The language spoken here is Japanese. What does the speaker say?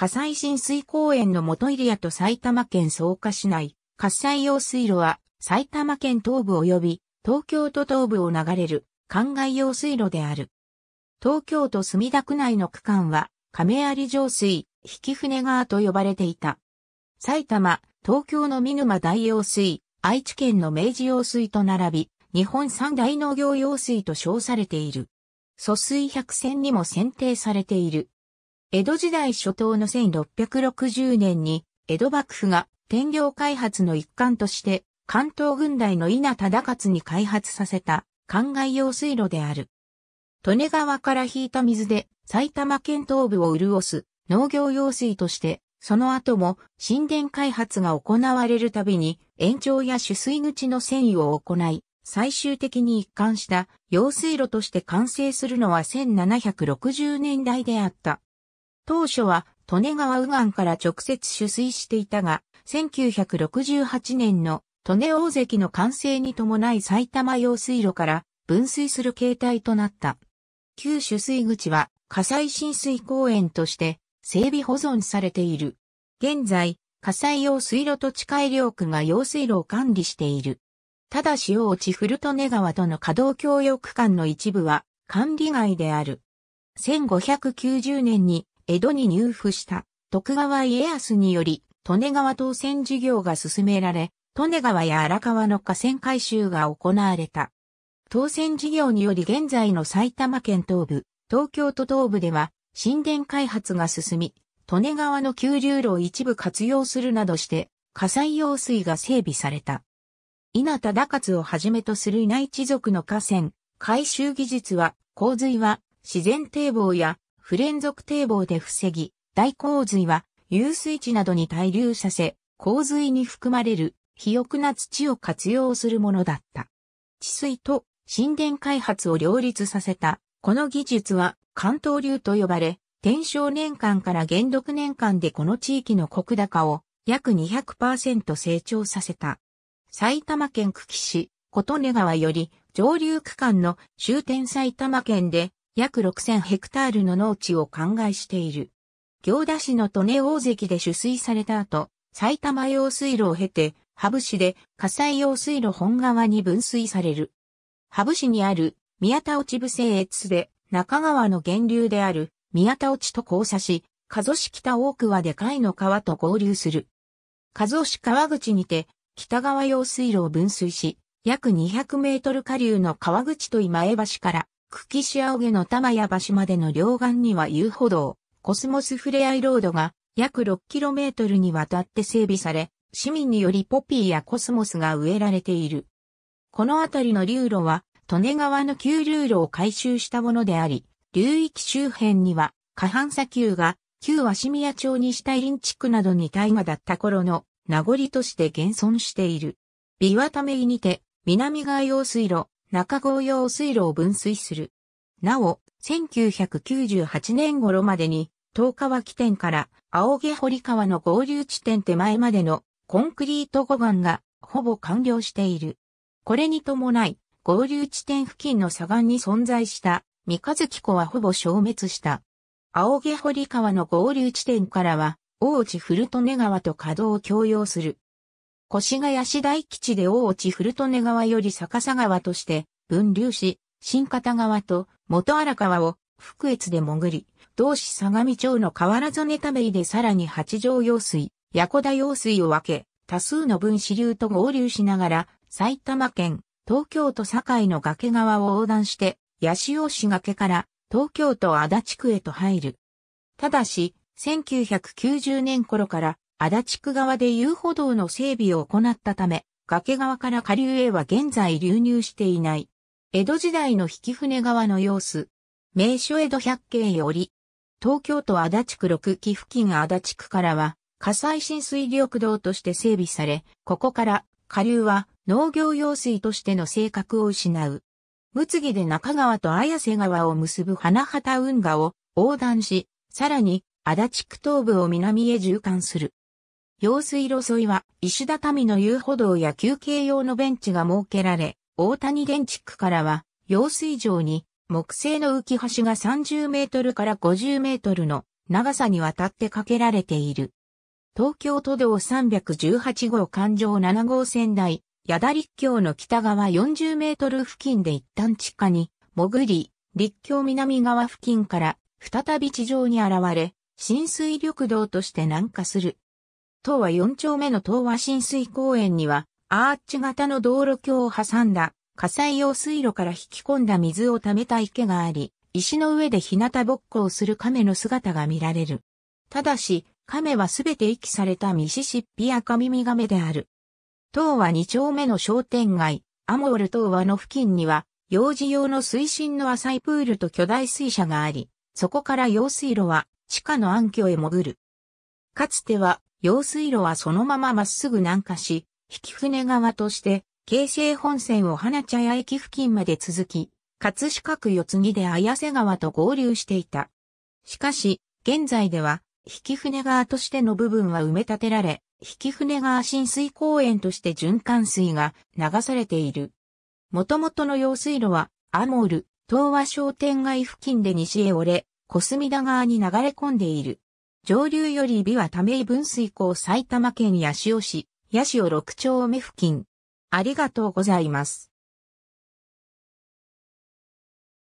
火災浸水公園の元入アと埼玉県草加市内、火災用水路は埼玉県東部及び東京都東部を流れる灌漑用水路である。東京都墨田区内の区間は亀有上水、引船川と呼ばれていた。埼玉、東京の見沼大用水、愛知県の明治用水と並び、日本三大農業用水と称されている。疎水百選にも選定されている。江戸時代初頭の1660年に、江戸幕府が天領開発の一環として、関東軍隊の稲忠勝に開発させた、灌漑用水路である。利根川から引いた水で埼玉県東部を潤す農業用水として、その後も神殿開発が行われるたびに延長や取水口の遷移を行い、最終的に一貫した用水路として完成するのは1760年代であった。当初は、利根川右岸から直接取水していたが、1968年の利根大関の完成に伴い埼玉用水路から分水する形態となった。旧取水口は火災浸水公園として整備保存されている。現在、火災用水路と近い両区が用水路を管理している。ただし大内古利根川との稼働協力区間の一部は管理外である。1590年に江戸に入府した徳川家康により、利根川当選事業が進められ、利根川や荒川の河川改修が行われた。当選事業により現在の埼玉県東部、東京都東部では神殿開発が進み、利根川の急流路を一部活用するなどして、火災用水が整備された。稲田高津をはじめとする稲一族の河川、改修技術は、洪水は自然堤防や不連続堤防で防ぎ、大洪水は遊水地などに滞留させ、洪水に含まれる肥沃な土を活用するものだった。治水と神殿開発を両立させた、この技術は関東流と呼ばれ、天正年間から元禄年間でこの地域の国高を約200%成長させた。埼玉県久喜市、琴根川より上流区間の終点埼玉県で約6000ヘクタールの農地を灌漑している。行田市の利根大関で取水された後、埼玉用水路を経て、羽生市で火災用水路本川に分水される。羽生市にある宮田落部製越で中川の源流である宮田落と交差し、加須市北大桑で海の川と合流する。加須市川口にて北川用水路を分水し、約200メートル下流の川口と今江橋から久喜市青毛の玉屋橋までの両岸には遊歩道、コスモスふれあいロードが約 6km にわたって整備され、市民によりポピーやコスモスが植えられている。この辺りの流路は、利根川の旧流路を改修したものであり、流域周辺には、下半砂丘が、旧鷲宮町に下林地区などに大河だった頃の名残として現存している。琵琶ためにて、南側用水路、中郷用水路を分水する。なお、1998年頃までに、東川起点から青毛堀川の合流地点手前までのコンクリート護岸がほぼ完了している。これに伴い、合流地点付近の左岸に存在した三日月湖はほぼ消滅した。青毛堀川の合流地点からは、大内古利根川と稼働を共用する越谷市大基地で大内古利根川より逆さ川として分流し、新方川と元荒川を福越で潜り、同市相模町の河原曽根め部でさらに八条用水、八子田用水を分け、多数の分支流と合流しながら、埼玉県、東京都堺の崖川を横断して、八潮市崖から東京都足立区へと入る。ただし、1990年頃から足立区側で遊歩道の整備を行ったため、崖側から下流へは現在流入していない。江戸時代の引船川の様子。名所江戸百景より、東京都足立区六期付近足立区からは、火災浸水緑道として整備され、ここから下流は農業用水としての性格を失う。睦木で中川と綾瀬川を結ぶ花畑運河を横断し、さらに足立区東部を南へ縦貫する。用水路沿いは石畳の遊歩道や休憩用のベンチが設けられ、大谷電地区からは用水場に木製の浮き橋が30メートルから50メートルの長さにわたって架けられている。東京都道318号環状7号線台、矢田立橋の北側40メートル付近で一旦地下に潜り、立橋南側付近から再び地上に現れ、浸水緑道として南下する。東和4丁目の東和浸水公園には、アーチ型の道路橋を挟んだ火災用水路から引き込んだ水を溜めた池があり、石の上で日向ぼっこをする亀の姿が見られる。ただし、亀はすべて遺棄されたミシシッピ赤耳亀である。東和2丁目の商店街、アモール東和の付近には、幼児用の水深の浅いプールと巨大水車があり、そこから用水路は地下の暗渠へ潜る。かつては用水路はそのまままっすぐ南下し、引船側として、京成本線を花茶屋駅付近まで続き、葛飾区四つ木で綾瀬川と合流していた。しかし、現在では、引船川としての部分は埋め立てられ、引船川浸水公園として循環水が流されている。元々の用水路は、アモール、東和商店街付近で西へ折れ、小隅田川に流れ込んでいる。上流より美はため井分水港埼玉県八潮市、八潮六丁目付近。ありがとうございます。